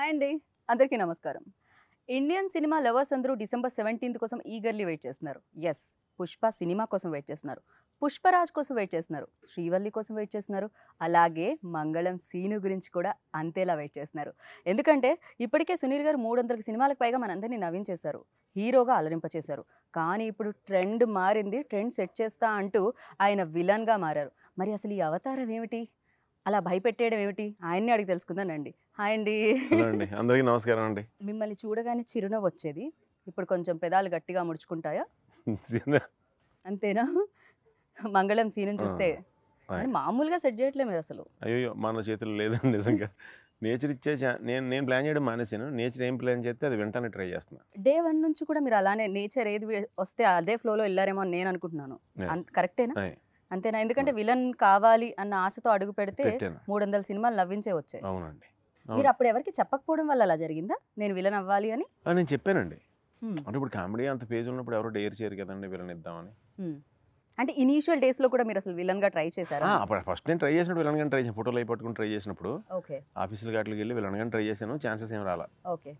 Hi అండి అందరికీ నమస్కారం ఇండియన్ సినిమా లవర్స్ అందరూ డిసెంబర్ సెవెంటీన్త్ కోసం ఈగర్లీ వెయిట్ చేస్తున్నారు ఎస్ పుష్ప సినిమా కోసం వెయిట్ చేస్తున్నారు పుష్పరాజ్ కోసం వెయిట్ చేస్తున్నారు శ్రీవల్లి కోసం వెయిట్ చేస్తున్నారు అలాగే మంగళం సీను గురించి కూడా అంతేలా వెయిట్ చేస్తున్నారు ఎందుకంటే ఇప్పటికే సునీల్ గారు మూడు వందల సినిమాలకు పైగా మనందరినీ నవ్వించేశారు హీరోగా అలరింపచేశారు కానీ ఇప్పుడు ట్రెండ్ మారింది ట్రెండ్ సెట్ చేస్తా అంటూ ఆయన విలన్గా మారారు మరి అసలు ఈ అవతారం ఏమిటి అలా భయపెట్టేయడం ఏమిటి ఆయన్ని అడిగి తెలుసుకుందానండి హాయ్ అండి అందరికీ నమస్కారం అండి మిమ్మల్ని చూడగానే చిరునవ్వు వచ్చేది ఇప్పుడు కొంచెం పెదాలు గట్టిగా ముడుచుకుంటాయా అంతేనా మంగళం సీన్ చూస్తే మామూలుగా సెట్ చేయట్లేదు మీరు అసలు అయ్యో మన చేతిలో లేదండి నిజంగా నేచర్ ఇచ్చే నేను నేను ప్లాన్ చేయడం మానేసాను నేచర్ ఏం ప్లాన్ చేస్తే అది వెంటనే ట్రై చేస్తున్నా డే వన్ నుంచి కూడా మీరు అలానే నేచర్ ఏది వస్తే అదే ఫ్లోలో వెళ్ళారేమో అని నేను అనుకుంటున్నాను కరెక్టేనా అంతేనా ఎందుకంటే విలన్ కావాలి అన్న ఆశతో అడుగు పెడితే మూడు వందల సినిమాలు నవ్వించే వచ్చాయి అవునండి మీరు అప్పుడు ఎవరికి చెప్పకపోవడం వల్ల అలా జరిగిందా నేను విలన్ అవ్వాలి అని నేను చెప్పానండి అంటే ఇప్పుడు కామెడీ అంత ఫేజ్ ఉన్నప్పుడు ఎవరు డేర్ చేయరు కదండి విలన్ ఇద్దామని అంటే ఇనీషియల్ డేస్ లో కూడా మీరు అసలు విలన్ గా ట్రై చేశారు అప్పుడు ఫస్ట్ నేను ట్రై చేసినప్పుడు విలన్ గా ట్రై చేసిన ఫోటోలు పట్టుకుని ట్రై చేసినప్పుడు ఆఫీసులు అట్లకి వెళ్ళి విలన్ గా ట్రై చేశాను ఛాన్సెస్ ఏం రాలా ఓకే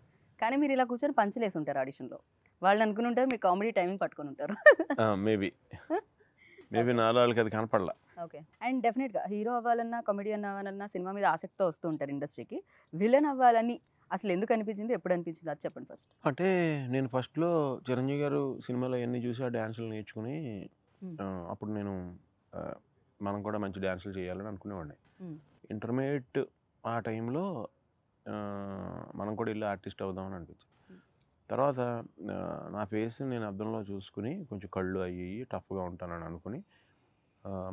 కానీ మీరు ఇలా కూర్చొని పంచలేసి ఉంటారు ఆడిషన్ లో వాళ్ళు అనుకుని ఉంటారు మీ కామెడీ టైమింగ్ పట్టుకుని ఉంటారు మేబీ మేబీ నాలుగు అది కనపడలే ఓకే అండ్ డెఫినెట్గా హీరో అవ్వాలన్నా కామెడియన్ అవ్వాలన్నా సినిమా మీద ఆసక్తి వస్తూ ఉంటారు ఇండస్ట్రీకి విలన్ అవ్వాలని అసలు ఎందుకు అనిపించింది ఎప్పుడు అనిపించింది అది చెప్పండి ఫస్ట్ అంటే నేను ఫస్ట్లో చిరంజీవి గారు సినిమాలో ఎన్ని చూసి ఆ డ్యాన్సులు నేర్చుకుని అప్పుడు నేను మనం కూడా మంచి డ్యాన్సులు చేయాలని అనుకునేవాడిని ఇంటర్మీడియట్ ఆ టైంలో మనం కూడా వెళ్ళి ఆర్టిస్ట్ అవుదామని అనిపించింది తర్వాత నా ఫేస్ని నేను అద్దంలో చూసుకుని కొంచెం కళ్ళు అయ్యి టఫ్గా ఉంటానని అనుకుని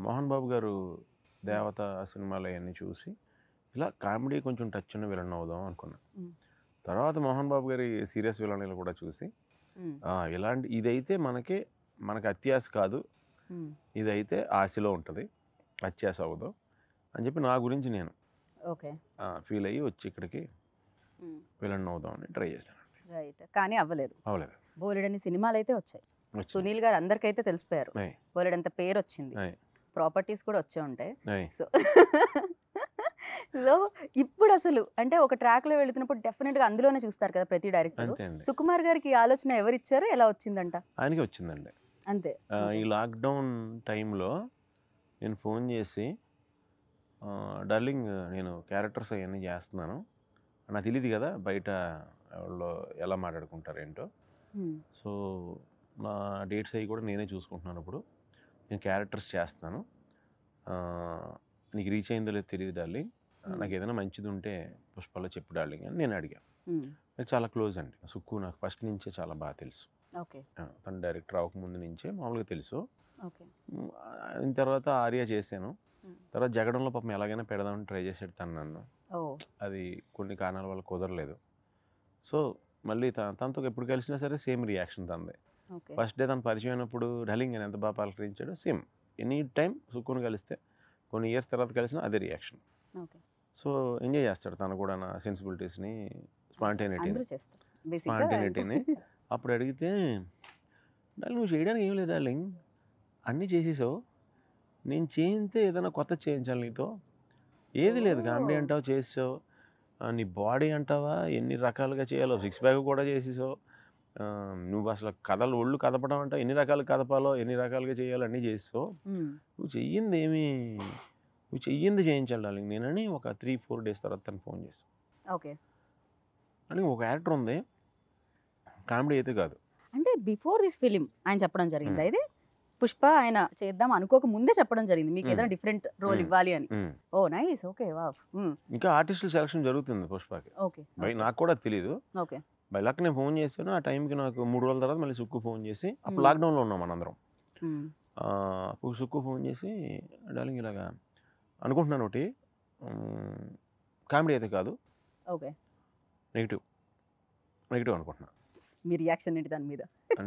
మోహన్ బాబు గారు దేవత సినిమాలు అవన్నీ చూసి ఇలా కామెడీ కొంచెం టచ్ ఉన్న విలన్ అవుదాం అనుకున్నాను తర్వాత మోహన్ బాబు గారి సీరియస్ విలన్లు కూడా చూసి ఇలాంటి ఇదైతే మనకి మనకి అత్యాస కాదు ఇదైతే ఆశలో ఉంటుంది అత్యాశ అవ్వదు అని చెప్పి నా గురించి నేను ఫీల్ అయ్యి వచ్చి ఇక్కడికి విలన్ అవుదామని ట్రై చేశాను రైట్ కానీ అవ్వలేదు బోలెడని సినిమాలు అయితే వచ్చాయి సునీల్ గారు అందరికైతే తెలిసిపోయారు బోలెడంత పేరు వచ్చింది ప్రాపర్టీస్ కూడా వచ్చే ఉంటాయి సో సో ఇప్పుడు అసలు అంటే ఒక ట్రాక్ లో వెళుతున్నప్పుడు డెఫినెట్ గా అందులోనే చూస్తారు కదా ప్రతి డైరెక్టర్ సుకుమార్ గారికి ఆలోచన ఎవరు ఇచ్చారు ఎలా వచ్చిందంట ఆయనకి వచ్చిందండి అంతే ఈ లాక్డౌన్ టైంలో నేను ఫోన్ చేసి డార్లింగ్ నేను క్యారెక్టర్స్ అవన్నీ చేస్తున్నాను నాకు తెలియదు కదా బయట వాళ్ళు ఎలా మాట్లాడుకుంటారు ఏంటో సో నా డేట్స్ అవి కూడా నేనే చూసుకుంటున్నాను ఇప్పుడు నేను క్యారెక్టర్స్ చేస్తాను నీకు రీచ్ అయిందో లేదో తెలియదు డార్లింగ్ నాకు ఏదైనా మంచిది ఉంటే పుష్పల్లో చెప్పు డార్లింగ్ అని నేను అడిగాను నాకు చాలా క్లోజ్ అండి సుక్కు నాకు ఫస్ట్ నుంచే చాలా బాగా తెలుసు తను డైరెక్టర్ అవ్వకముందు నుంచే మామూలుగా తెలుసు అయిన తర్వాత ఆర్యా చేశాను తర్వాత జగడంలో పాపం ఎలాగైనా పెడదామని ట్రై చేసాడు తను నన్ను అది కొన్ని కారణాల వల్ల కుదరలేదు సో మళ్ళీ తన తనతో ఎప్పుడు కలిసినా సరే సేమ్ రియాక్షన్ తనది ఫస్ట్ డే తను పరిచయం అయినప్పుడు ఢలింగ్ అని ఎంత బాగా పలకరించాడు సేమ్ ఎనీ టైం సుక్కును కలిస్తే కొన్ని ఇయర్స్ తర్వాత కలిసినా అదే రియాక్షన్ సో ఎంజాయ్ చేస్తాడు తను కూడా నా సెన్సిబిలిటీస్ని స్పాంటైనిటీని స్పాంటైనిటీని అప్పుడు అడిగితే డార్లింగ్ నువ్వు చేయడానికి ఏం లేదు డార్లింగ్ అన్నీ చేసేసావు నేను చేయితే ఏదైనా కొత్త చేయించాలి నీతో ఏది లేదు కామెడీ అంటావు చేసావు నీ బాడీ అంటావా ఎన్ని రకాలుగా చేయాలో సిక్స్ బ్యాగ్ కూడా చేసేసో నువ్వు అసలు కథలు ఒళ్ళు కదపడం అంటావు ఎన్ని రకాలు కదపాలో ఎన్ని రకాలుగా చేయాలో అన్నీ చేస్తావు నువ్వు చెయ్యింది ఏమి నువ్వు చెయ్యింది చేయించాలి నేనని ఒక త్రీ ఫోర్ డేస్ తర్వాత తను ఫోన్ చేస్తాను ఓకే అని ఒక యాక్టర్ ఉంది కామెడీ అయితే కాదు అంటే బిఫోర్ దిస్ ఫిలిం ఆయన చెప్పడం జరిగింది అయితే పుష్ప ఆయన చేద్దాం అనుకోక ముందే చెప్పడం జరిగింది మీకు ఏదైనా డిఫరెంట్ రోల్ ఇవ్వాలి అని ఓ నైస్ ఓకే వా ఇంకా ఆర్టిస్టుల సెలక్షన్ జరుగుతుంది పుష్పకి ఓకే నాకు కూడా తెలియదు ఓకే బై లక్ నేను ఫోన్ చేశాను ఆ టైంకి నాకు మూడు రోజుల తర్వాత మళ్ళీ సుక్కు ఫోన్ చేసి అప్పుడు లాక్డౌన్లో ఉన్నాం మనందరం అప్పుడు సుక్కు ఫోన్ చేసి డార్లింగ్ ఇలాగా అనుకుంటున్నాను ఒకటి కామెడీ అయితే కాదు ఓకే నెగిటివ్ నెగిటివ్ అనుకుంటున్నాను మీ రియాక్షన్ ఏంటి దాని మీద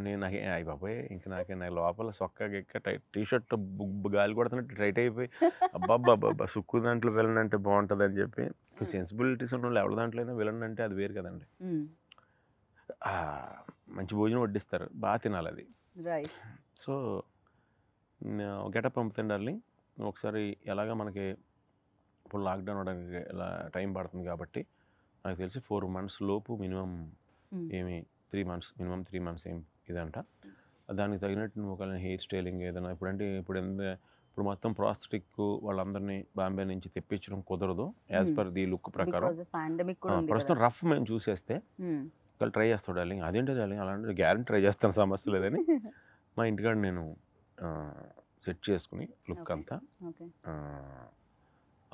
నేను నాకు బాబాయ్ ఇంకా నాకే నా లోపల సొక్క గిక్క టీ షర్ట్ గాలి కొడుతున్నట్టు టైట్ అయిపోయి అబ్బాబ్బా సుక్కు దాంట్లో వెళ్ళనంటే అంటే బాగుంటుంది అని చెప్పి సెన్సిబిలిటీస్ ఉన్న వాళ్ళు ఎవరి దాంట్లో అయినా వెళ్ళనంటే అంటే అది వేరు కదండి మంచి భోజనం వడ్డిస్తారు బాగా తినాలి అది సో గెటప్ పంపుతాను డార్లింగ్ ఒకసారి ఎలాగ మనకి ఇప్పుడు లాక్డౌన్ అవడానికి టైం పడుతుంది కాబట్టి నాకు తెలిసి ఫోర్ మంత్స్ లోపు మినిమం ఏమి three months minimum three months ఏం ఇదంట దానికి తగినట్టు నువ్వు ఒకవేళ హెయిర్ స్టైలింగ్ ఏదైనా ఇప్పుడంటే ఇప్పుడు ఎంత ఇప్పుడు మొత్తం ప్రాస్టిక్ వాళ్ళందరినీ బాంబే నుంచి తెప్పించడం కుదరదు యాజ్ పర్ ది లుక్ ప్రకారం ప్రస్తుతం రఫ్ మేము చూసేస్తే hmm. ఒకవేళ ట్రై చేస్తాడు డార్లింగ్ అదేంటో డార్లింగ్ అలాంటి గ్యారెంటీ ట్రై చేస్తాను సమస్య లేదని మా ఇంటికాడ నేను సెట్ చేసుకుని లుక్ అంతా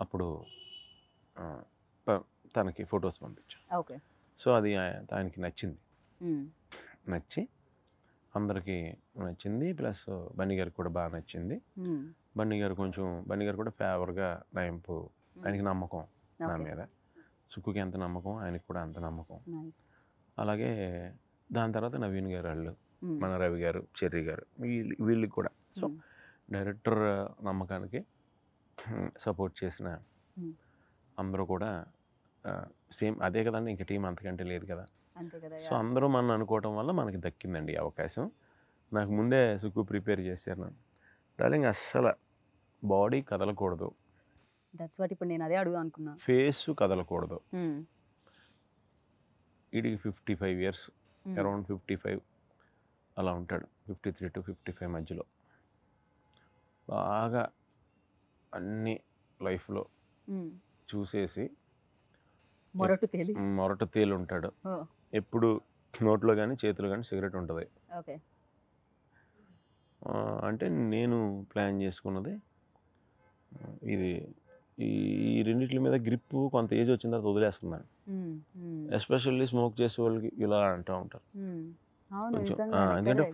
అప్పుడు తనకి ఫొటోస్ పంపించాను సో అది ఆయనకి నచ్చింది నచ్చి అందరికీ నచ్చింది ప్లస్ బన్నీ గారికి కూడా బాగా నచ్చింది బన్నీ గారు కొంచెం బన్నీ గారు కూడా ఫేవర్గా నా ఆయనకి నమ్మకం నా మీద సుక్కుకి ఎంత నమ్మకం ఆయనకి కూడా అంత నమ్మకం అలాగే దాని తర్వాత నవీన్ గారు వాళ్ళు మన రవి గారు చెర్రి గారు వీళ్ళు వీళ్ళకి కూడా సో డైరెక్టర్ నమ్మకానికి సపోర్ట్ చేసిన అందరూ కూడా సేమ్ అదే కదండి ఇంక టీం అంతకంటే లేదు కదా అంతే కదా సో అందరూ మనం అనుకోవటం వల్ల మనకి దక్కిందండి అవకాశం నాకు ముందే సుక్కు ప్రిపేర్ చేశారు నన్ను డార్లింగ్ అస్సలు బాడీ కదలకూడదు ఫేస్ కదలకూడదు hmm. వీడికి fifty five years around fifty five అలా ఉంటాడు fifty three to fifty five మధ్యలో బాగా అన్ని లైఫ్లో hmm. చూసేసి మొరటు తేలి మొరటు తేలు ఉంటాడు ఎప్పుడు నోట్లో కానీ చేతిలో కానీ సిగరెట్ ఉంటుంది ఓకే అంటే నేను ప్లాన్ చేసుకున్నది ఇది ఈ రెండింటి మీద గ్రిప్ కొంత ఏజ్ వచ్చిన తర్వాత వదిలేస్తుందండి ఎస్పెషల్లీ స్మోక్ చేసే వాళ్ళకి ఇలా అంటూ ఉంటారు ఎందుకంటే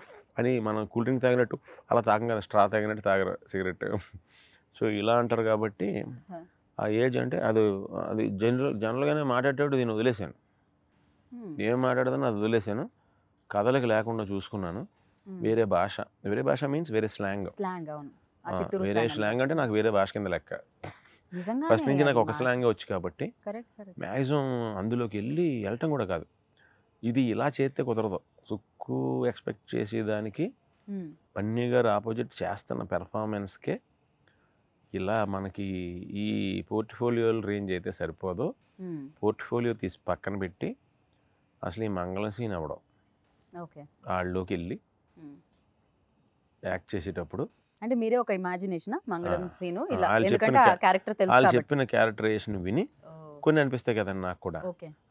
అని మనం కూల్ డ్రింక్ తాగినట్టు అలా తాగం కదా స్ట్రా తాగినట్టు తాగరు సిగరెట్ సో ఇలా అంటారు కాబట్టి ఆ ఏజ్ అంటే అది అది జనరల్ జనరల్గానే మాట్లాడేటప్పుడు దీన్ని వదిలేశాను ఏం మాట్లాడదని అది వదిలేసాను కథలకు లేకుండా చూసుకున్నాను వేరే భాష వేరే భాష మీన్స్ వేరే స్లాంగ్ వేరే స్లాంగ్ అంటే నాకు వేరే భాష కింద లెక్క ఫస్ట్ నుంచి నాకు ఒక స్లాంగ్ వచ్చి కాబట్టి మ్యాక్సిమం అందులోకి వెళ్ళి వెళ్ళటం కూడా కాదు ఇది ఇలా చేస్తే కుదరదు సుక్కు ఎక్స్పెక్ట్ చేసేదానికి పన్నీ గారు ఆపోజిట్ చేస్తున్న పెర్ఫార్మెన్స్కే ఇలా మనకి ఈ పోర్ట్ఫోలియో రేంజ్ అయితే సరిపోదు పోర్ట్ఫోలియో తీసి పక్కన పెట్టి అసలు ఈ మంగళం సీన్ అవ్వడం వాళ్ళలోకి వెళ్ళి యాక్ట్ చేసేటప్పుడు అంటే మీరే ఒక ఇమాజినేషన్ మంగళం సీన్ వాళ్ళు చెప్పిన క్యారెక్టరేషన్ విని కొన్ని అనిపిస్తాయి కదండి నాకు కూడా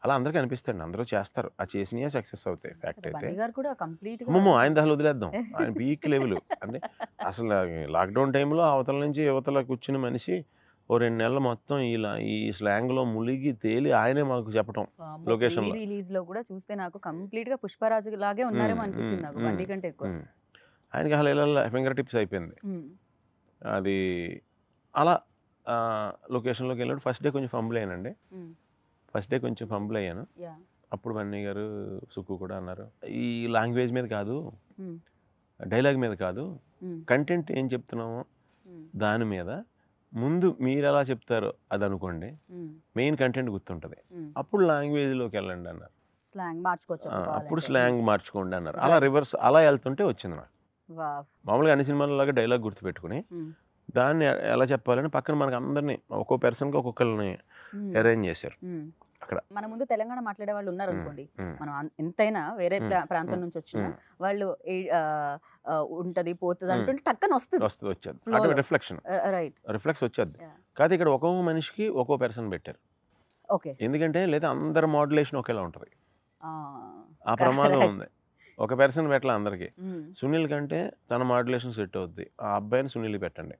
అలా అందరికీ అనిపిస్తాయి అందరూ చేస్తారు ఆ చేసినయే సక్సెస్ అవుతాయి ఫ్యాక్ట్ అయితే మమ్మ ఆయన దహలు వదిలేద్దాం ఆయన పీక్ లెవెల్ అంటే అసలు లాక్డౌన్ టైంలో అవతల నుంచి యువతల కూర్చుని మనిషి ఓ రెండు నెలలు మొత్తం ఇలా ఈ స్లాంగ్లో ములిగి తేలి ఆయనే మాకు చెప్పటం లొకేషన్ రిలీజ్ లో కూడా చూస్తే నాకు కంప్లీట్ గా పుష్పరాజు లాగే ఉన్నారు నాకు ఆయనకి అసలు ఇలా ఫింగర్ టిప్స్ అయిపోయింది అది అలా లొకేషన్లోకి వెళ్ళాడు ఫస్ట్ డే కొంచెం ఫంబుల్ అయ్యానండి ఫస్ట్ డే కొంచెం ఫంబుల్ అయ్యాను అప్పుడు వన్నీ గారు సుక్కు కూడా అన్నారు ఈ లాంగ్వేజ్ మీద కాదు డైలాగ్ మీద కాదు కంటెంట్ ఏం చెప్తున్నామో దాని మీద ముందు మీరు ఎలా చెప్తారో అది అనుకోండి మెయిన్ కంటెంట్ గుర్తుంటుంది అప్పుడు లాంగ్వేజ్లోకి వెళ్ళండి అన్నారు స్లాంగ్ మార్చుకోవచ్చు అప్పుడు స్లాంగ్ మార్చుకోండి అన్నారు అలా రివర్స్ అలా వెళ్తుంటే వచ్చింది నాకు మామూలుగా అన్ని సినిమాలలాగా డైలాగ్ గుర్తుపెట్టుకుని దాన్ని ఎలా చెప్పాలని పక్కన మనకు అందరినీ ఒక్కో పర్సన్కి ఒక్కొక్కరిని అరేంజ్ చేశారు అక్కడ మన ముందు తెలంగాణ మాట్లాడే వాళ్ళు ఉన్నారు అనుకోండి మనం ఎంతైనా వేరే ప్రాంతం నుంచి వచ్చిన వాళ్ళు ఉంటది పోతుంది అంటుంటే టక్కన వస్తుంది వస్తుంది రిఫ్లెక్షన్ రైట్ రిఫ్లెక్స్ వచ్చేది కాదు ఇక్కడ ఒక్కో మనిషికి ఒక్కో పర్సన్ పెట్టారు ఓకే ఎందుకంటే లేదా అందరి మాడ్యులేషన్ ఒకేలా ఉంటుంది ఆ ప్రమాదం ఉంది ఒక పర్సన్ పెట్టాలి అందరికి సునీల్ కంటే తన మాడ్యులేషన్ సెట్ అవుద్ది ఆ అబ్బాయిని సునీల్ పెట్టండి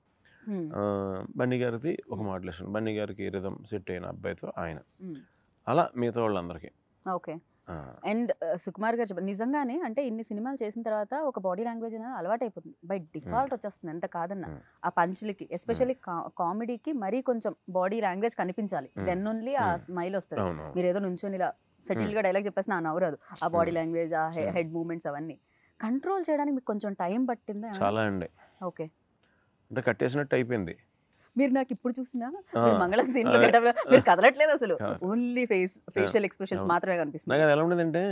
బన్నీ గారిది ఒక మాడ్యులేషన్ బన్నీ గారికి రిధం సెట్ అయిన అబ్బాయితో ఆయన అలా మిగతా వాళ్ళందరికీ ఓకే అండ్ సుకుమార్ గారు నిజంగానే అంటే ఇన్ని సినిమాలు చేసిన తర్వాత ఒక బాడీ లాంగ్వేజ్ అనేది అలవాటైపోతుంది బై డిఫాల్ట్ వచ్చేస్తుంది ఎంత కాదన్న ఆ పంచులకి ఎస్పెషల్లీ కామెడీకి మరీ కొంచెం బాడీ లాంగ్వేజ్ కనిపించాలి దెన్ ఓన్లీ ఆ స్మైల్ వస్తుంది మీరు ఏదో నుంచొని ఇలా సెటిల్గా డైలాగ్ చెప్పేసి నా నవ్వరాదు ఆ బాడీ లాంగ్వేజ్ ఆ హెడ్ మూమెంట్స్ అవన్నీ కంట్రోల్ చేయడానికి మీకు కొంచెం టైం పట్టిందా చాలా అండి ఓకే అంటే కట్టేసినట్టు అయిపోయింది మీరు నాకు ఇప్పుడు చూసినా మంగళ సీన్ లో మీరు కదలట్లేదు అసలు ఓన్లీ ఫేస్ ఫేషియల్ ఎక్స్ప్రెషన్స్ మాత్రమే కనిపిస్తుంది నాకు ఎలా అంటే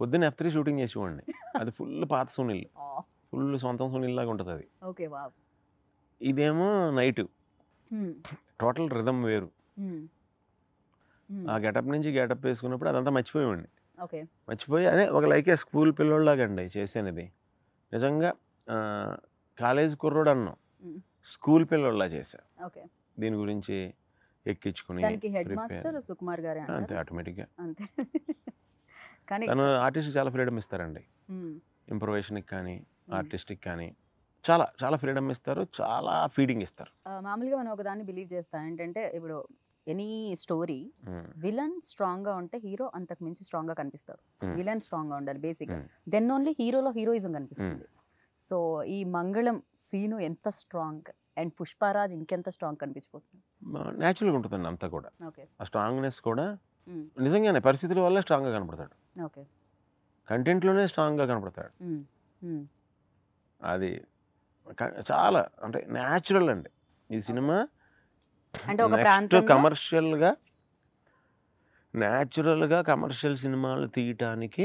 పొద్దున్న ఎఫ్ త్రీ షూటింగ్ చేసేవాడిని అది ఫుల్ పాత సునీల్ ఫుల్ సొంతం సునీల్ లాగా ఉంటుంది అది ఓకే వా ఇదేమో నైట్ టోటల్ రిధమ్ వేరు ఆ గెటప్ నుంచి గెటప్ వేసుకున్నప్పుడు అదంతా మర్చిపోయేవాడిని మర్చిపోయి అదే ఒక లైక్ స్కూల్ అండి చేసేది నిజంగా కాలేజ్ కుర్రోడు అన్నాం స్కూల్ పిల్లల్లా చేశారు దీని గురించి ఎక్కించుకుని సుకుమార్ గారే అంతే ఆటోమేటిక్గా అంతే కానీ తను ఆర్టిస్ట్ చాలా ఫ్రీడమ్ ఇస్తారండి ఇంప్రొవేషన్కి కానీ ఆర్టిస్టిక్ కానీ చాలా చాలా ఫ్రీడమ్ ఇస్తారు చాలా ఫీడింగ్ ఇస్తారు మామూలుగా మనం ఒకదాన్ని బిలీవ్ చేస్తాం ఏంటంటే ఇప్పుడు ఎనీ స్టోరీ విలన్ స్ట్రాంగ్ గా ఉంటే హీరో అంతకు మించి స్ట్రాంగ్ గా కనిపిస్తాడు విలన్ స్ట్రాంగ్ గా ఉండాలి బేసిక్ దెన్ ఓన్లీ హీరోలో హీరోయిజం కనిపిస్తుంది సో ఈ మంగళం సీను ఎంత స్ట్రాంగ్ అండ్ పుష్పారాజ్ ఇంకెంత స్ట్రాంగ్ కనిపించిపోతుంది న్యాచురల్గా ఉంటుందండి అంతా కూడా ఆ స్ట్రాంగ్నెస్ కూడా నిజంగానే పరిస్థితుల వల్ల స్ట్రాంగ్గా కనపడతాడు ఓకే కంటెంట్లోనే స్ట్రాంగ్గా కనపడతాడు అది చాలా అంటే న్యాచురల్ అండి ఈ సినిమా అంటే ఒక కమర్షియల్గా న్యాచురల్గా కమర్షియల్ సినిమాలు తీయటానికి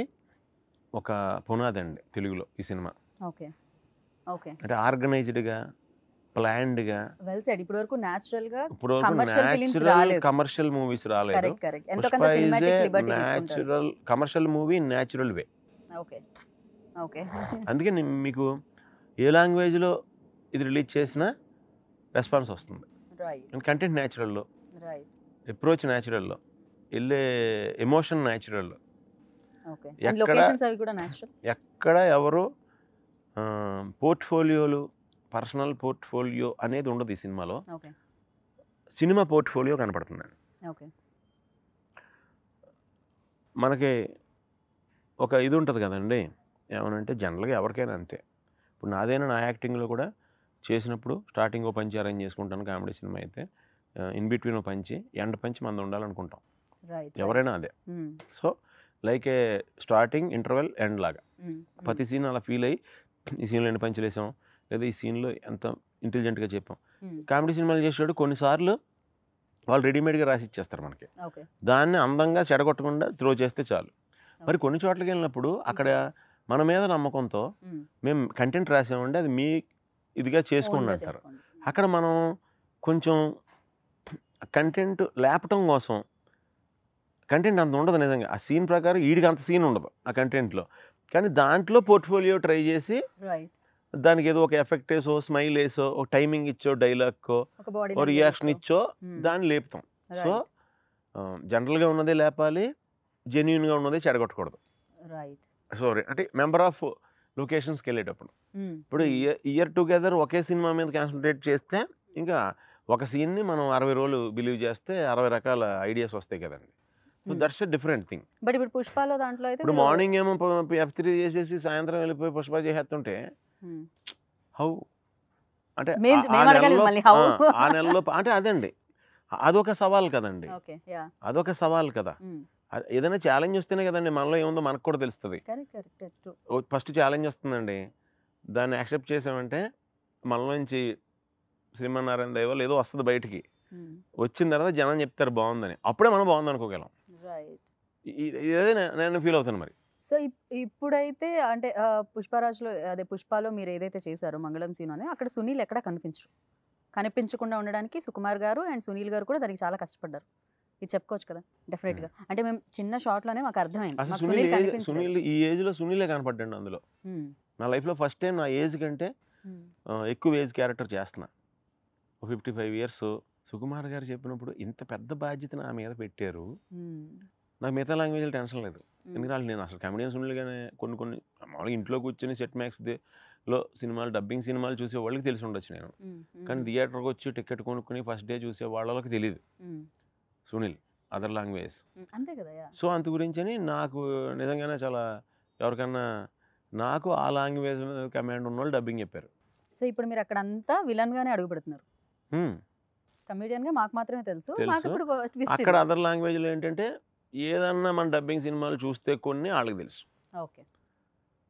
ఒక పునాది అండి తెలుగులో ఈ సినిమా ఓకే అంటే ఆర్గనైజ్డ్గా ప్లాన్డ్గా వెల్ సెడ్ ఇప్పుడు వరకు న్యాచురల్ గా ఇప్పుడు న్యాచురల్ కమర్షియల్ మూవీస్ రాలేదు natural commercial movie natural way okay okay అందుకే మీకు ఏ లాంగ్వేజ్లో ఇది రిలీజ్ చేసినా రెస్పాన్స్ వస్తుంది కంటెంట్ న్యాచురల్లో అప్రోచ్ న్యాచురల్లో వెళ్ళే ఎమోషన్ న్యాచురల్లో ఎక్కడ ఎక్కడ ఎవరు పోర్ట్ఫోలియోలు పర్సనల్ పోర్ట్ఫోలియో అనేది ఉండదు ఈ సినిమాలో సినిమా పోర్ట్ఫోలియో కనపడుతుంది మనకి ఒక ఇది ఉంటుంది కదండి ఏమనంటే జనరల్గా ఎవరికైనా అంతే ఇప్పుడు నాదైనా నా యాక్టింగ్లో కూడా చేసినప్పుడు స్టార్టింగ్ ఓ పంచి అరేంజ్ చేసుకుంటాను కామెడీ సినిమా అయితే ఇన్ బిట్వీన్ ఓ పంచి ఎండ్ పంచి మంది ఉండాలనుకుంటాం ఎవరైనా అదే so like a starting interval end లాగా ప్రతి సీన్ అలా ఫీల్ అయ్యి ఈ సీన్లో ఎన్ని పంచులు వేసాం లేదా ఈ సీన్లో ఎంత ఇంటెలిజెంట్గా చెప్పాం కామెడీ సినిమాలు చేసేవాడు కొన్నిసార్లు వాళ్ళు రెడీమేడ్గా రాసి ఇచ్చేస్తారు మనకి దాన్ని అందంగా చెడగొట్టకుండా త్రో చేస్తే చాలు మరి కొన్ని చోట్లకి వెళ్ళినప్పుడు అక్కడ మన మీద నమ్మకంతో మేము కంటెంట్ రాసామండి అది మీ ఇదిగా చేసుకోండి అంటారు అక్కడ మనం కొంచెం కంటెంట్ లేపటం కోసం కంటెంట్ అంత ఉండదు నిజంగా ఆ సీన్ ప్రకారం వీడికి అంత సీన్ ఉండదు ఆ కంటెంట్లో కానీ దాంట్లో పోర్ట్ఫోలియో ట్రై చేసి దానికి ఏదో ఒక ఎఫెక్ట్ వేసో స్మైల్ వేసో ఒక టైమింగ్ ఇచ్చో డైలాగ్ రియాక్షన్ ఇచ్చో hmm. దాన్ని లేపుతాం సో జనరల్గా ఉన్నదే లేపాలి జెన్యున్గా ఉన్నదే చెడగొట్టకూడదు సారీ అంటే మెంబర్ ఆఫ్ లొకేషన్స్కి వెళ్ళేటప్పుడు hmm. ఇప్పుడు hmm. ఇయర్ ఇయర్ టుగెదర్ ఒకే సినిమా మీద కాన్సన్ట్రేట్ చేస్తే ఇంకా ఒక సీన్ని మనం అరవై రోజులు బిలీవ్ చేస్తే అరవై రకాల ఐడియాస్ వస్తాయి కదండి so hmm. That's different thing but ఇప్పుడు పుష్పాలో దాంట్లో అయితే ఇప్పుడు మార్నింగ్ ఏమో ఎఫ్ త్రీ చేసేసి సాయంత్రం వెళ్ళిపోయి పుష్ప చేసేస్తుంటే hmm. హౌ అంటే ఆ నెలలో అంటే అదండి అదొక సవాల్ కదండి అదొక సవాల్ కదా hmm. ఏదైనా ఛాలెంజ్ వస్తేనే కదండి మనలో ఏముందో మనకు కూడా తెలుస్తుంది ఫస్ట్ ఛాలెంజ్ వస్తుందండి దాన్ని యాక్సెప్ట్ చేసామంటే మనలో నుంచి శ్రీమన్నారాయణ దైవాలు ఏదో వస్తుంది బయటికి వచ్చిన తర్వాత జనం చెప్తారు బాగుందని అప్పుడే మనం బాగుంది అనుకోగలం రైట్ నేను ఫీల్ మరి సో ఇప్పుడైతే అంటే పుష్పరాజ్లో అదే పుష్పలో మీరు ఏదైతే చేశారో మంగళం సీన్ అని అక్కడ సునీల్ ఎక్కడ కనిపించరు కనిపించకుండా ఉండడానికి సుకుమార్ గారు అండ్ సునీల్ గారు కూడా దానికి చాలా కష్టపడ్డారు ఇది చెప్పుకోవచ్చు కదా డెఫినెట్ గా hmm. అంటే మేము చిన్న షార్ట్ లోనే మాకు అర్థమైంది సునీల్ ఈ ఏజ్లో సునీలే కనపడ్డాడు అందులో hmm. నా లైఫ్ లో ఫస్ట్ టైం నా ఏజ్ కంటే hmm. ఎక్కువ ఏజ్ క్యారెక్టర్ చేస్తున్నా fifty five years Sukumar garu చెప్పినప్పుడు ఇంత పెద్ద బాధ్యత నా మీద పెట్టారు నాకు మిగతా లాంగ్వేజ్లో టెన్షన్ లేదు ఎందుకంటే నేను అసలు కమెడియన్స్ ఉండలేగానే కొన్ని కొన్ని మామూలుగా ఇంట్లో కూర్చొని సెట్ మ్యాక్స్ లో సినిమాలు డబ్బింగ్ సినిమాలు చూసే వాళ్ళకి తెలిసి ఉండొచ్చు నేను కానీ థియేటర్కి వచ్చి టికెట్ కొనుక్కుని ఫస్ట్ డే చూసే వాళ్ళకి తెలియదు సునీల్ అదర్ లాంగ్వేజ్ అంతే కదా సో అంత గురించి నాకు నిజంగానే చాలా ఎవరికన్నా నాకు ఆ లాంగ్వేజ్ కమాండ్ ఉన్న వాళ్ళు డబ్బింగ్ చెప్పారు సో ఇప్పుడు మీరు అక్కడ అంతా విలన్గానే అడుగుపెడుతున్నారు కమెడియన్గా మాకు మాత్రమే తెలుసు అక్కడ అదర్ లాంగ్వేజ్లో ఏంటంటే ఏదన్నా మన డబ్బింగ్ సినిమాలు చూస్తే కొన్ని వాళ్ళకి తెలుసు ఓకే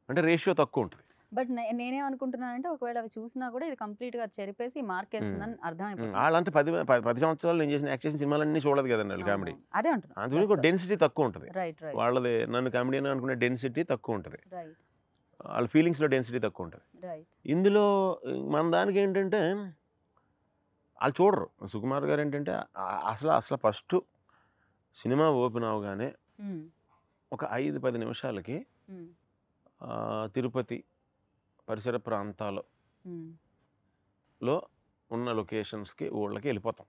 అంటే రేషియో తక్కువ ఉంటుంది బట్ నేనేమనుకుంటున్నానంటే ఒకవేళ అవి చూసినా కూడా ఇది కంప్లీట్గా చెరిపేసి మార్కేస్తుందని అర్థం అయిపోయింది వాళ్ళంటే పది పది సంవత్సరాలు నేను చేసిన యాక్షన్ సినిమాలన్నీ చూడదు కదండి కామెడీ అదే ఉంటుంది అందుకని డెన్సిటీ తక్కువ ఉంటుంది రైట్ వాళ్ళది నన్ను కామెడీ అని అనుకునే డెన్సిటీ తక్కువ ఉంటుంది వాళ్ళ ఫీలింగ్స్లో డెన్సిటీ తక్కువ ఉంటుంది ఇందులో మన దానికి ఏంటంటే వాళ్ళు చూడరు సుకుమార్ గారు ఏంటంటే అసలు అసలు ఫస్ట్ సినిమా ఓపెన్ అవగానే ఒక ఐదు పది నిమిషాలకి తిరుపతి పరిసర ప్రాంతాలు లో ఉన్న లొకేషన్స్కి ఊళ్ళకి వెళ్ళిపోతాం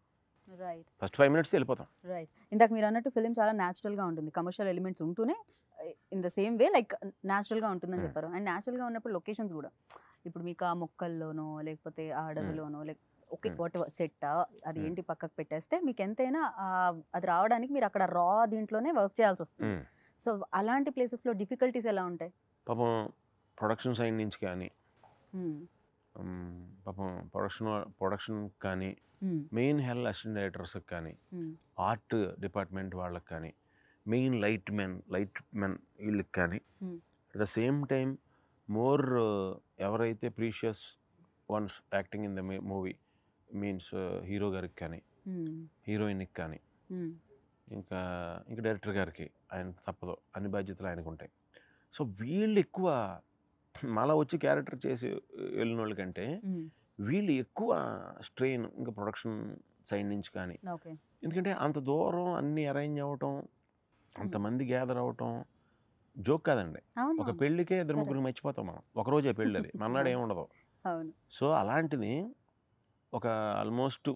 రైట్ ఫస్ట్ ఫైవ్ మినిట్స్ వెళ్ళిపోతాం రైట్ ఇందాక మీరు అన్నట్టు ఫిలిం చాలా న్యాచురల్గా ఉంటుంది కమర్షియల్ ఎలిమెంట్స్ ఉంటూనే in the same way like న్యాచురల్గా ఉంటుందని చెప్పారు అండ్ న్యాచురల్గా ఉన్నప్పుడు లొకేషన్స్ కూడా ఇప్పుడు మీకు ఆ మొక్కల్లోనో లేకపోతే ఆ అడవిలోనో లేక ఓకే వాట్ సెట్ అది ఏంటి పక్కకు పెట్టేస్తే మీకు ఎంతైనా అది రావడానికి మీరు అక్కడ రా దీంట్లోనే వర్క్ చేయాల్సి వస్తుంది సో అలాంటి ప్లేసెస్లో డిఫికల్టీస్ ఎలా ఉంటాయి పాపం ప్రొడక్షన్ సైడ్ నుంచి కానీ పాపం ప్రొడక్షన్ ప్రొడక్షన్ కానీ మెయిన్ హెల్ అసిస్టెంట్ డైరెక్టర్స్కి కానీ ఆర్ట్ డిపార్ట్మెంట్ వాళ్ళకి కానీ main light men light men వీళ్ళకి కానీ at the same time more ఎవరైతే precious ones acting in the movie means hero uh, గారికి కానీ hmm. హీరోయిన్కి కానీ hmm. ఇంకా ఇంకా డైరెక్టర్ గారికి ఆయన తప్పదు అన్ని బాధ్యతలు ఆయనకు ఉంటాయి సో వీళ్ళు ఎక్కువ మళ్ళా వచ్చి క్యారెక్టర్ చేసి వెళ్ళిన వాళ్ళకంటే hmm. వీళ్ళు ఎక్కువ స్ట్రెయిన్ ఇంకా ప్రొడక్షన్ సైడ్ నుంచి కానీ ఎందుకంటే అంత దూరం అన్ని అరేంజ్ అవ్వటం అంతమంది గ్యాదర్ అవ్వటం జోక్ కాదండి ఒక పెళ్ళికే ఇద్దరు ముగ్గురు మర్చిపోతాం మనం ఒకరోజే పెళ్ళి అది మన్నాడు ఉండదు సో అలాంటిది ఒక ఆల్మోస్ట్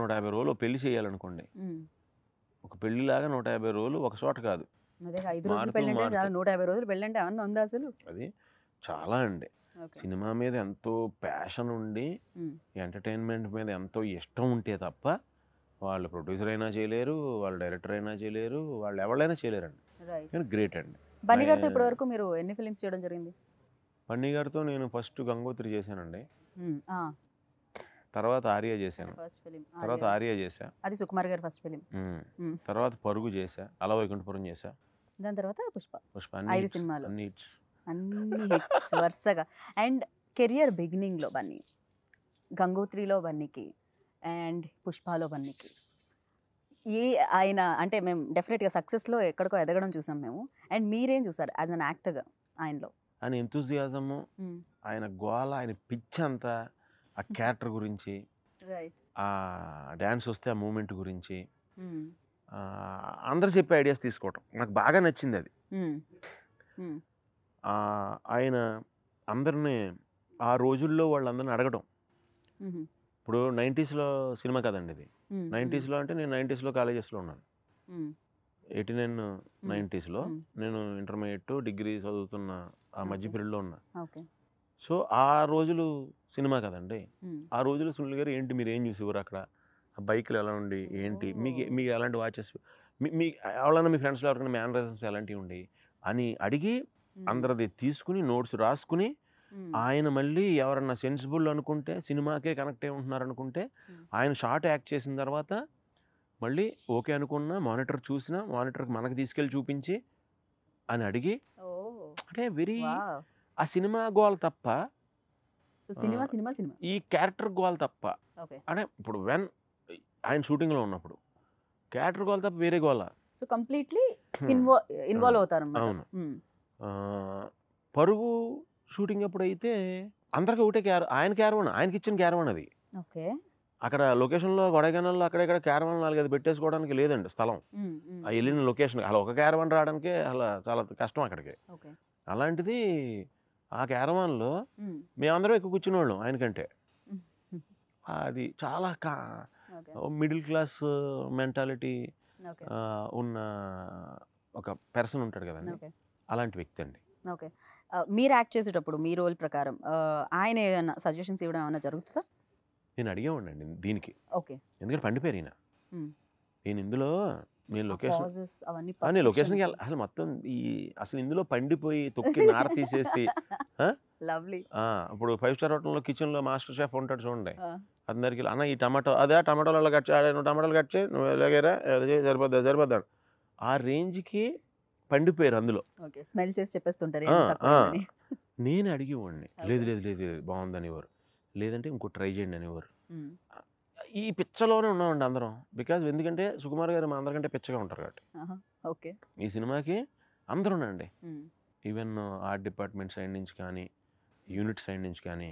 నూట యాభై రోజులు పెళ్లి చేయాలనుకోండి ఒక పెళ్లిలాగా నూట యాభై రోజులు ఒక చోట కాదు నూట యాభై రోజులు పెళ్ళి అంటే అసలు అది చాలా అండి సినిమా మీద ఎంతో ప్యాషన్ ఉండి ఎంటర్టైన్మెంట్ మీద ఎంతో ఇష్టం ఉంటే తప్ప వాళ్ళు ప్రొడ్యూసర్ అయినా చేయలేరు వాళ్ళు డైరెక్టర్ అయినా చేయలేరు వాళ్ళు ఎవరైనా చేయలేరండి అండి గ్రేట్ అండి బన్నీ గారితో వరకు మీరు ఎన్ని ఫిలిమ్స్ చేయడం జరిగింది బన్నీ గారితో నేను ఫస్ట్ గంగోత్రి చేశానండి తర్వాత ఆర్య చేశాను తర్వాత ఆర్య చేశా అది సుకుమార్ గారి ఫస్ట్ ఫిలిం తర్వాత పరుగు చేశా అలా వైకుంఠపురం చేశా దాని తర్వాత పుష్ప పుష్ప ఐదు సినిమాలు అన్ని హిట్స్ అన్ని హిట్స్ వరుసగా అండ్ కెరియర్ బిగినింగ్లో బన్నీ గంగోత్రిలో బన్నీకి అండ్ పుష్పలో బన్నీకి ఏ ఆయన అంటే మేము డెఫినెట్గా సక్సెస్లో ఎక్కడికో ఎదగడం చూసాం మేము అండ్ మీరేం చూసారు యాజ్ అన్ యాక్టర్గా ఆయనలో ఆయన ఎంతూజియాజము ఆయన గోళ ఆయన పిచ్ అంతా ఆ క్యారెక్టర్ గురించి ఆ డ్యాన్స్ వస్తే ఆ మూమెంట్ గురించి hmm. అందరు చెప్పే ఐడియాస్ తీసుకోవటం నాకు బాగా నచ్చింది అది hmm. Hmm. ఆయన అందరినీ ఆ రోజుల్లో వాళ్ళందరిని అడగటం mm-hmm. ఇప్పుడు నైంటీస్లో సినిమా కదండి ఇది నైంటీస్లో అంటే నేను నైంటీస్లో కాలేజెస్లో ఉన్నాను ఎయిటీ నైన్ నైంటీస్లో నేను ఇంటర్మీడియట్ డిగ్రీ చదువుతున్న ఆ మధ్య పీరియడ్లో ఉన్నా సో ఆ రోజులు సినిమా కదండి ఆ రోజులు సునీల్ గారు ఏంటి మీరు ఏం చూసేవారు అక్కడ ఆ బైక్లు ఎలా ఉండి ఏంటి మీకు మీకు ఎలాంటి వాచెస్ మీ ఎవరైనా మీ ఫ్రెండ్స్లో ఎవరికైనా మేనరైజమ్స్ ఎలాంటివి ఉండి అని అడిగి అందరిది తీసుకుని నోట్స్ రాసుకుని ఆయన మళ్ళీ ఎవరన్నా సెన్సిబుల్ అనుకుంటే సినిమాకే కనెక్ట్ అయి ఉంటున్నారు అనుకుంటే ఆయన షార్ట్ యాక్ట్ చేసిన తర్వాత మళ్ళీ ఓకే అనుకున్న మానిటర్ చూసిన మానిటర్కి మనకు తీసుకెళ్ళి చూపించి అని అడిగి అంటే వెరీ ఆ సినిమా గోల్ తప్ప సినిమా సినిమా సినిమా ఈ క్యారెక్టర్ గోల్ తప్ప అంటే ఇప్పుడు వెన్ ఆయన షూటింగ్లో ఉన్నప్పుడు క్యారెక్టర్ గోల్ తప్ప వేరే గోల సో కంప్లీట్లీ ఇన్వాల్వ్ అవుతారు అవును పరుగు షూటింగ్ అప్పుడు అయితే అందరికి ఒకటే క్యార ఆయన క్యారవన్ ఆయనకి ఇచ్చిన క్యారవన్ అది ఓకే అక్కడ లొకేషన్లో అక్కడ ఇక్కడ క్యారవన్ నాలుగైదు పెట్టేసుకోవడానికి లేదండి స్థలం ఆ వెళ్ళిన లొకేషన్ అలా ఒక క్యారవన్ రావడానికి అలా చాలా కష్టం అక్కడికి అలాంటిది ఆ క్యారవాన్లో మేమందరం ఎక్కువ కూర్చునేవాళ్ళం ఆయనకంటే అది చాలా కా మిడిల్ క్లాస్ మెంటాలిటీ ఉన్న ఒక పర్సన్ ఉంటాడు కదండి అలాంటి వ్యక్తి అండి ఓకే మీరు యాక్ట్ చేసేటప్పుడు మీ రోల్ ప్రకారం ఆయన ఏదైనా సజెషన్స్ ఇవ్వడం ఏమైనా జరుగుతుందా నేను అడిగేవాడినండి దీనికి ఓకే ఎందుకంటే పండిపోయారు ఈయన నేను ఇందులో నేను లొకేషన్ నేను లొకేషన్కి అసలు మొత్తం ఈ అసలు ఇందులో పండిపోయి తొక్కి నార తీసేసి లవ్లీ ఇప్పుడు ఫైవ్ స్టార్ హోటల్లో కిచెన్లో మాస్టర్ షెఫ్ ఉంటాడు చూడండి అందరికి అన్న ఈ టమాటో అదే టమాటోలు అలా కట్ చేయాలి నువ్వు టమాటాలు కట్ చేయి నువ్వు ఎలాగేరా సరిపోద్దా సరిపోద్దా ఆ రేంజ్కి పండిపోయారు అందులో స్మెల్ చేసి చెప్పేస్తుంటారు నేను అడిగేవాడిని లేదు లేదు లేదు బాగుంది అనేవారు లేదంటే ఇంకో ట్రై చేయండి అనేవారు ఈ పిచ్చలోనే ఉన్నామండి అందరం బికాజ్ ఎందుకంటే సుకుమార్ గారు మా అందరికంటే పిచ్చగా ఉంటారు కాబట్టి ఓకే ఈ సినిమాకి అందరూనండి ఈవెన్ ఆర్ట్ డిపార్ట్మెంట్ సైడ్ నుంచి కానీ యూనిట్ సైడ్ నుంచి కానీ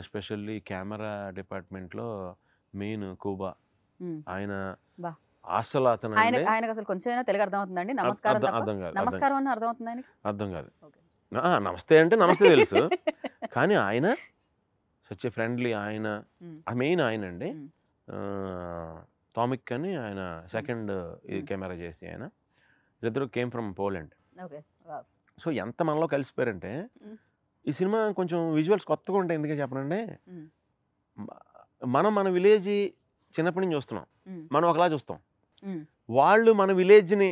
ఎస్పెషల్లీ కెమెరా డిపార్ట్మెంట్లో మెయిన్ కూబా ఆయన అసలు అతను ఆయన అసలు కొంచెం తెలుగు అర్థం నమస్కారం అర్థం కాదు నమస్కారం అర్థం అవుతుంది అర్థం కాదు నమస్తే అంటే నమస్తే తెలుసు కానీ ఆయన సచ్ ఏ ఫ్రెండ్లీ ఆయన మెయిన్ ఆయన అండి టామిక్ అని ఆయన second hmm. uh, hmm. Camera చేసి ఆయన వీళ్ళిద్దరు కేమ్ ఫ్రమ్ పోలాండ్ సో ఎంత మనలో కలిసిపోయారంటే hmm. ఈ సినిమా కొంచెం విజువల్స్ కొత్తగా ఉంటాయి ఎందుకని చెప్పనండి మనం మన విలేజ్ చిన్నప్పటి నుంచి చూస్తున్నాం మనం ఒకలా చూస్తాం వాళ్ళు మన విలేజ్ని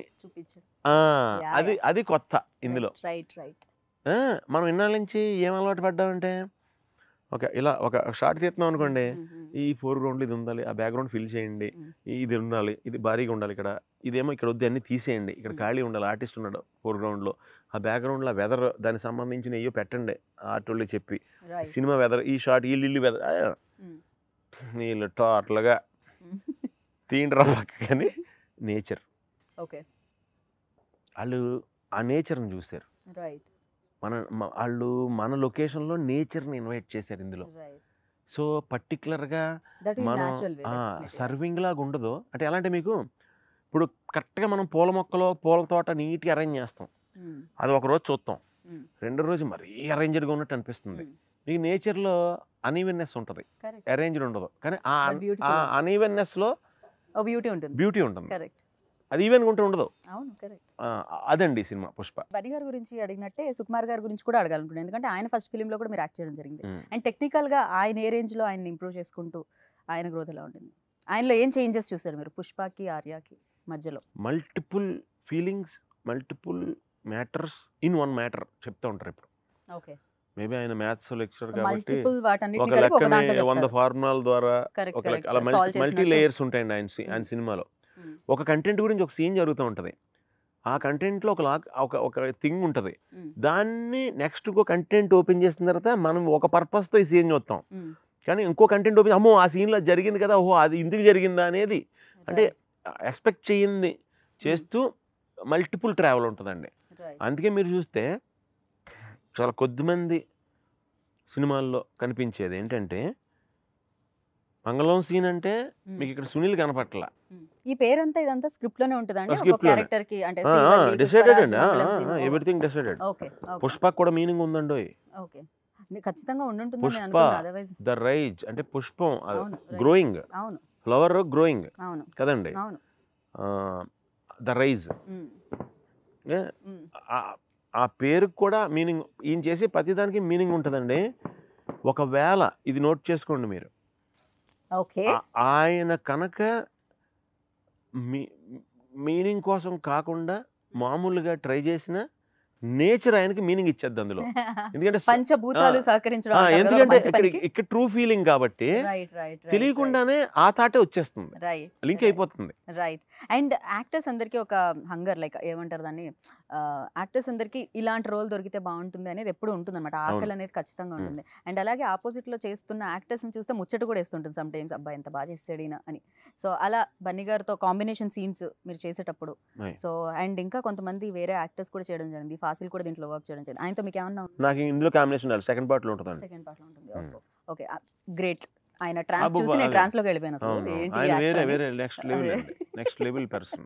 అది అది కొత్త ఇందులో మనం ఇన్నాళ్ళ నుంచి ఏం అలవాటు పడ్డామంటే ఒక ఇలా ఒక షార్ట్ తీస్తున్నాం అనుకోండి ఈ ఫోర్ గ్రౌండ్లు ఇది ఉండాలి ఆ బ్యాక్గ్రౌండ్ ఫిల్ చేయండి ఇది ఉండాలి ఇది భారీగా ఉండాలి ఇక్కడ ఇదేమో ఇక్కడ వద్దు అన్ని తీసేయండి ఇక్కడ ఖాళీ ఉండాలి ఆర్టిస్ట్ ఉన్నాడు ఫోర్ గ్రౌండ్లో ఆ బ్యాక్గ్రౌండ్లో వెదర్ దానికి సంబంధించిన అయ్యో పెట్టండి ఆర్ట్ వాళ్ళు చెప్పి సినిమా వెదర్ ఈ షార్ట్ ఈ ఇల్లు వెదర్ నీళ్ళు టోటల్గా తీండ్రా కానీ నేచర్ ఓకే వాళ్ళు ఆ నేచర్ని చూశారు రైట్ మన వాళ్ళు మన లొకేషన్లో నేచర్ని ఇన్వైట్ చేశారు ఇందులో సో పర్టికులర్గా మనం సర్వింగ్ లాగా ఉండదు అంటే ఎలా అంటే మీకు ఇప్పుడు కరెక్ట్గా మనం పూల మొక్కలో పూల తోట నీట్గా అరేంజ్ చేస్తాం అది ఒక రోజు చూస్తాం రెండో రోజు మరీ అరేంజ్డ్గా ఉన్నట్టు అనిపిస్తుంది మీకు నేచర్లో అనీవెన్నెస్ ఉంటుంది అరేంజ్డ్ ఉండదు కానీ ఆ అనీవెన్నెస్లో బ్యూటీ ఉంటుంది బ్యూటీ ఉంటుంది అది ఈవెన్ ఉంటే ఉండదు అదండి సినిమా పుష్ప బని గారి గురించి అడిగినట్టే సుకుమార్ గారి గురించి కూడా అడగాలనుకుంటున్నాను ఎందుకంటే ఆయన ఫస్ట్ ఫిలిం లో కూడా మీరు యాక్ట్ చేయడం జరిగింది అండ్ టెక్నికల్ గా ఆయన ఏ రేంజ్ లో ఆయన ఇంప్రూవ్ చేసుకుంటూ ఆయన గ్రోత్ ఎలా ఉంటుంది ఆయనలో ఏం చేంజెస్ చూసారు మీరు పుష్పకి ఆర్యాకి మధ్యలో multiple feelings multiple matters in one matter చెప్తా ఉంటారు ఇప్పుడు ఓకే మేబీ ఆయన మ్యాథ్స్ లెక్చరర్ కాబట్టి ఒక లెక్కనే వంద ఫార్ములాల ద్వారా ఒక అలా మల్టీ లేయర్స్ ఉంటాయండి ఆయన ఆయన సినిమాలో ఒక కంటెంట్ గురించి ఒక సీన్ జరుగుతూ ఉంటుంది ఆ కంటెంట్లో ఒక లాక్ ఒక ఒక థింగ్ ఉంటుంది దాన్ని నెక్స్ట్ ఇంకో కంటెంట్ ఓపెన్ చేసిన తర్వాత మనం ఒక పర్పస్తో ఈ సీన్ చూస్తాం కానీ ఇంకో కంటెంట్ ఓపెన్ అమ్మో ఆ సీన్లో జరిగింది కదా ఓహో అది ఇందుకు జరిగిందా అనేది అంటే ఎక్స్పెక్ట్ చేయింది చేస్తూ మల్టిపుల్ ట్రావెల్ ఉంటుందండి అందుకే మీరు చూస్తే చాలా కొద్దిమంది సినిమాల్లో కనిపించేది ఏంటంటే మంగళం సీన్ అంటే మీకు ఇక్కడ సునీల్ కనపట్ల ఈ పేరంతా ఇదంతా స్క్రిప్ట్ లోనే ఉంటుందండి స్క్రిప్ట్ క్యారెక్టర్ కి అంటే డిసైడెడ్ అండి ఎవ్రీథింగ్ డిసైడెడ్ ఓకే పుష్ప కూడా మీనింగ్ ఉందండి ఓకే ఖచ్చితంగా ఉండుంటుంది పుష్ప ద రైజ్ అంటే పుష్పం గ్రోయింగ్ అవును ఫ్లవర్ గ్రోయింగ్ అవును కదండి అవును ద రైజ్ ఆ పేరు కూడా మీనింగ్ ఈయన చేసే ప్రతిదానికి మీనింగ్ ఉంటుందండి ఒకవేళ ఇది నోట్ చేసుకోండి మీరు ఓకే ఆయన కనుక మీ మీనింగ్ కోసం కాకుండా మామూలుగా ట్రై చేసినా నేచర్ ఆయనకి మీనింగ్ ఇచ్చేది అందులో ఎందుకంటే సహకరించడం ఇక్కడ ట్రూ ఫీలింగ్ కాబట్టి తెలియకుండానే ఆ తాటే వచ్చేస్తుంది లింక్ అయిపోతుంది రైట్ అండ్ యాక్టర్స్ అందరికీ ఒక హంగర్ లైక్ ఏమంటారు దాన్ని యాక్టర్స్ అందరికీ ఇలాంటి రోల్ దొరికితే బాగుంటుంది అనేది ఎప్పుడు ఉంటుంది అనమాట ఆకలి అనేది ఖచ్చితంగా ఉంటుంది అండ్ అలాగే ఆపోజిట్ లో చేస్తున్న యాక్టర్స్ ని చూస్తే ముచ్చట కూడా వేస్తుంటుంది సమ్ టైమ్స్ అబ్బాయి ఎంత బాగా చేసాడినా అని సో అలా బన్నీ గారితో కాంబినేషన్ సీన్స్ మీరు చేసేటప్పుడు సో అండ్ ఇంకా కొంతమంది వేరే యాక్టర్స్ కూడా చేయడం జరిగింది ఫాస్ట్ వాసిల్ కూడా దీంట్లో వర్క్ చేయడం జరిగింది ఆయనతో మీకు ఏమన్నా నాకు ఇందులో కాంబినేషన్ సెకండ్ పార్ట్ లో ఉంటుంది సెకండ్ పార్ట్ లో ఉంటుంది ఓకే గ్రేట్ ఆయన ట్రాన్స్ చూసి నేను ట్రాన్స్ లోకి వెళ్ళిపోయాను అసలు ఏంటి వేరే వేరే next level next level person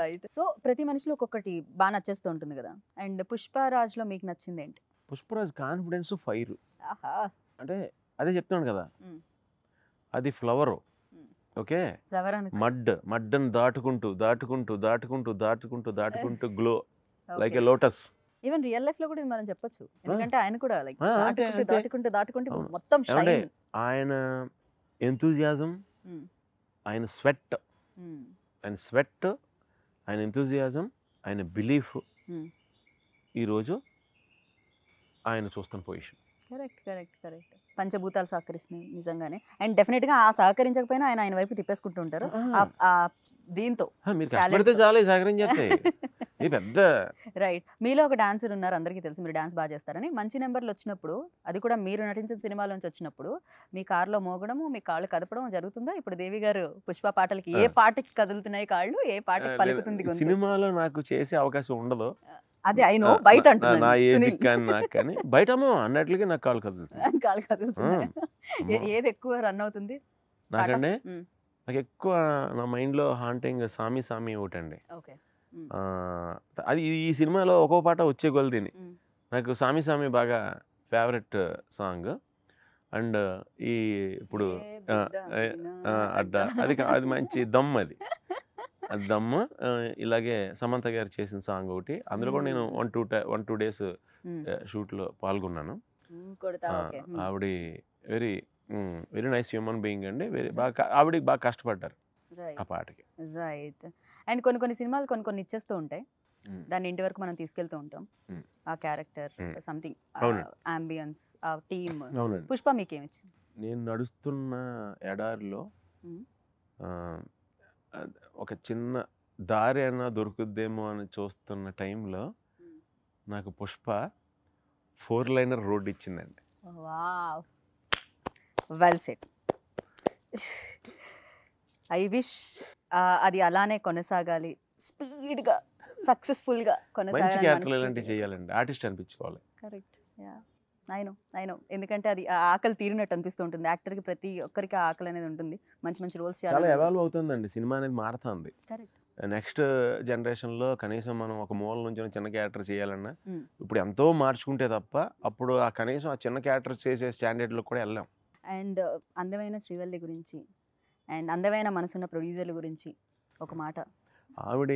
right so ప్రతి మనిషిలో ఒక్కొక్కటి బాగా నచ్చేస్తూ ఉంటుంది కదా అండ్ పుష్పరాజ్ లో మీకు నచ్చింది ఏంటి పుష్పరాజ్ కాన్ఫిడెన్స్ ఫైర్ అంటే అదే చెప్తున్నాను కదా hmm. అది hmm. ఫ్లవర్ ఓకే మడ్ మడ్డను దాటుకుంటూ దాటుకుంటూ దాటుకుంటూ దాటుకుంటూ దాటుకుంటూ glow like a lotus even real life లో కూడా మనం చెప్పొచ్చు ఎందుకంటే ఆయన కూడా లైక్ దాటుకుంటే దాటుకుంటే మొత్తం ఆయన ఎంతూజియాజం hmm. ఆయన స్వెట్ hmm. ఆయన స్వెట్ ఆయన ఎంతూజియాజం ఆయన బిలీఫ్ hmm. ఈరోజు ఆయన చూస్తున్న పొజిషన్ కరెక్ట్ కరెక్ట్ కరెక్ట్ పంచభూతాలు సహకరిస్తున్నాయి నిజంగానే అండ్ డెఫినెట్గా ఆ సహకరించకపోయినా ఆయన ఆయన వైపు తిప్పేసుకుంటూ ఉంటారు దీంతో మీరు కష్టపడితే చాలా చేస్తాయి పెద్ద రైట్ మీలో ఒక డాన్సర్ ఉన్నారు అందరికీ తెలుసు మీరు డాన్స్ బాగా చేస్తారని మంచి నెంబర్లు వచ్చినప్పుడు అది కూడా మీరు నటించిన సినిమాలోంచి వచ్చినప్పుడు మీ కారులో మోగడము మీ కాళ్ళు కదపడం జరుగుతుందా ఇప్పుడు దేవి గారు పుష్ప పాటలకి ఏ పాటకి కదులుతున్నాయి కాళ్ళు ఏ పాటకి పలుకుతుంది సినిమాలో నాకు చేసే అవకాశం ఉండదు అదే ఐ నో బయట నా నాకు బయట అన్నట్లుగా నాకు కాలు కదులుతుంది కాలు కదులుతుంది ఏది ఎక్కువ రన్ అవుతుంది నాకు ఎక్కువ నా మైండ్లో హాంటింగ్ సామి సామి ఒకటి అండి అది ఈ సినిమాలో ఒక్కో పాట వచ్చే కొలదిని నాకు సామి సామి బాగా ఫేవరెట్ సాంగ్ అండ్ ఈ ఇప్పుడు అడ్డ అది అది మంచి దమ్ అది దమ్ ఇలాగే సమంత గారు చేసిన సాంగ్ ఒకటి అందులో కూడా నేను one two one two days షూట్లో పాల్గొన్నాను ఆవిడ very very nice human being అండి వెరీ బాగా ఆవిడకి బాగా కష్టపడ్డారు ఆ పాటకి రైట్ అండ్ కొన్ని కొన్ని సినిమాలు కొన్ని కొన్ని ఇచ్చేస్తూ ఉంటాయి దాన్ని ఇంటి వరకు మనం తీసుకెళ్తూ ఉంటాం ఆ క్యారెక్టర్ సంథింగ్ అంబియన్స్ ఆ టీమ్ పుష్ప మీకేమిచ్చింది నేను నడుస్తున్న ఎడారిలో ఒక చిన్న దారి అయినా దొరుకుద్దేమో అని చూస్తున్న టైంలో నాకు పుష్ప ఫోర్ లైనర్ రోడ్ ఇచ్చిందండి వెల్ సెట్ ఐ విష్ అది అలానే కొనసాగాలి స్పీడ్గా సక్సెస్ఫుల్గా మంచి చేయాలండి ఆర్టిస్ట్ అనిపించుకోవాలి కరెక్ట్ యా నైను నైను ఎందుకంటే అది ఆకలి తీరినట్టు అనిపిస్తూ ఉంటుంది యాక్టర్కి ప్రతి ఒక్కరికి ఆకలి అనేది ఉంటుంది మంచి మంచి రోల్స్ చాలా ఎవాల్వ్ అవుతుందండి సినిమా అనేది మారుతుంది నెక్స్ట్ జనరేషన్లో కనీసం మనం ఒక మూల నుంచి చిన్న క్యారెక్టర్ చేయాలన్నా ఇప్పుడు ఎంతో మార్చుకుంటే తప్ప అప్పుడు ఆ కనీసం ఆ చిన్న క్యారెక్టర్ చేసే స్టాండర్డ్లో కూడా వెళ్ళాం అండ్ అందమైన శ్రీవల్లి గురించి అండ్ అందమైన మనసున్న ప్రొడ్యూసర్ల గురించి ఒక మాట ఆవిడ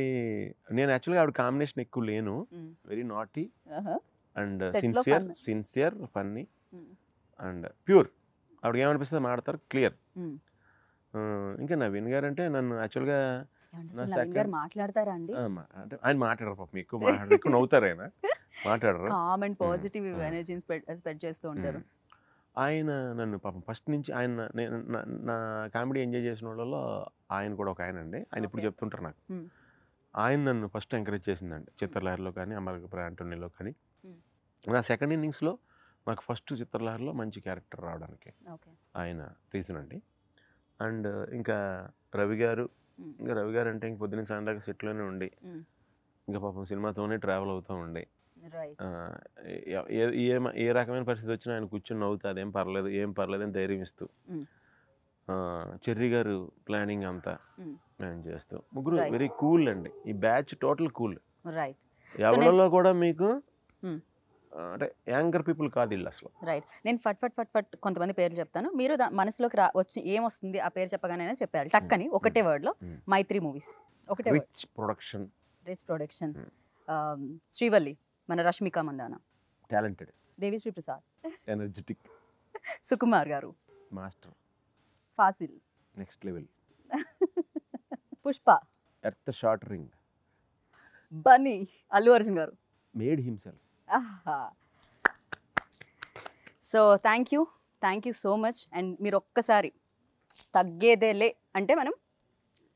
నేను యాక్చువల్గా ఆవిడ కాంబినేషన్ ఎక్కువ లేను very naughty and sincere sincere funny and pure ఆవిడ ఏమనిపిస్తుంది మాడతారు క్లియర్ ఇంకా నవీన్ గారు అంటే నన్ను యాక్చువల్గా మాట్లాడతారా అండి ఆయన మాట్లాడారు పాపం ఎక్కువ ఎక్కువ నవ్వుతారు ఆయన మాట్లాడరు కామ్ అండ్ పాజిటివ్ ఎనర్జీని స్ప్రెడ్ చేస్తూ ఉంటారు ఆయన నన్ను పాపం ఫస్ట్ నుంచి ఆయన నా కామెడీ ఎంజాయ్ చేసిన వాళ్ళలో ఆయన కూడా ఒక ఆయన అండి ఆయన ఇప్పుడు చెప్తుంటారు నాకు ఆయన నన్ను ఫస్ట్ ఎంకరేజ్ చేసిందండి చిత్రలహరిలో కానీ అమరకపుర ఆంటోనీలో కానీ నా సెకండ్ ఇన్నింగ్స్లో నాకు ఫస్ట్ చిత్రలహరిలో మంచి క్యారెక్టర్ రావడానికి ఆయన రీజన్ అండి అండ్ ఇంకా రవి గారు ఇంకా రవి గారు అంటే ఇంక పొద్దున్న సాయంత్రం సెట్లోనే ఉండి ఇంకా పాపం సినిమాతోనే ట్రావెల్ అవుతూ ఉండే ఏ ఏ రకమైన పరిస్థితి వచ్చినా ఆయన కూర్చుని అవుతుంది ఏం పర్లేదు ఏం పర్లేదు అని ధైర్యం ఇస్తూ చెర్రి గారు ప్లానింగ్ అంతా మేము చేస్తూ ముగ్గురు వెరీ కూల్ అండి ఈ బ్యాచ్ టోటల్ కూల్ రైట్ ఎవరిలో కూడా మీకు అంటే యాంకర్ పీపుల్ కాదు ఇల్లు అసలు రైట్ నేను ఫట్ ఫట్ ఫట్ ఫట్ కొంతమంది పేర్లు చెప్తాను మీరు మనసులోకి రా వచ్చి ఏమొస్తుంది ఆ పేరు చెప్పగానే చెప్పారు టక్కని ఒకటే వర్డ్లో మైత్రి మూవీస్ ఒకటే rich production rich production Srivalli మన Rashmika Mandanna talented Devi Sri Prasad energetic Sukumar garu master ఫాసిల్ next level Pushpa earth shattering Bunny Allu Arjun garu మేడ్ హింసల్ ఆహా so thank you thank you so much and మీరు ఒక్కసారి తగ్గేదేలే అంటే మనం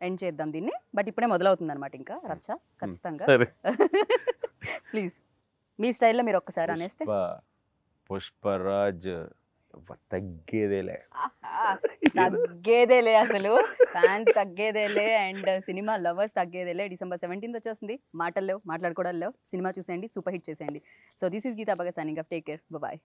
ఎండ్ చేద్దాం దీన్ని బట్ ఇప్పుడే మొదలవుతుంది అనమాట ఇంకా రచ్చ hmm. ఖచ్చితంగా ప్లీజ్ మీ స్టైల్లో మీరు ఒక్కసారి అనేస్తే పుష్పరాజ్ తగ్గేదేలే తగ్గేదేలే అసలు ఫ్యాన్స్ తగ్గేదేలే అండ్ సినిమా లవర్స్ తగ్గేదేలే డిసెంబర్ సెవెంటీన్త్ వచ్చేస్తుంది మాటలు లేవు మాట్లాడుకోవడం లేవు సినిమా చూసేయండి సూపర్ హిట్ చేసేయండి సో దిస్ ఇస్ గీతాబాగా signing up take care bye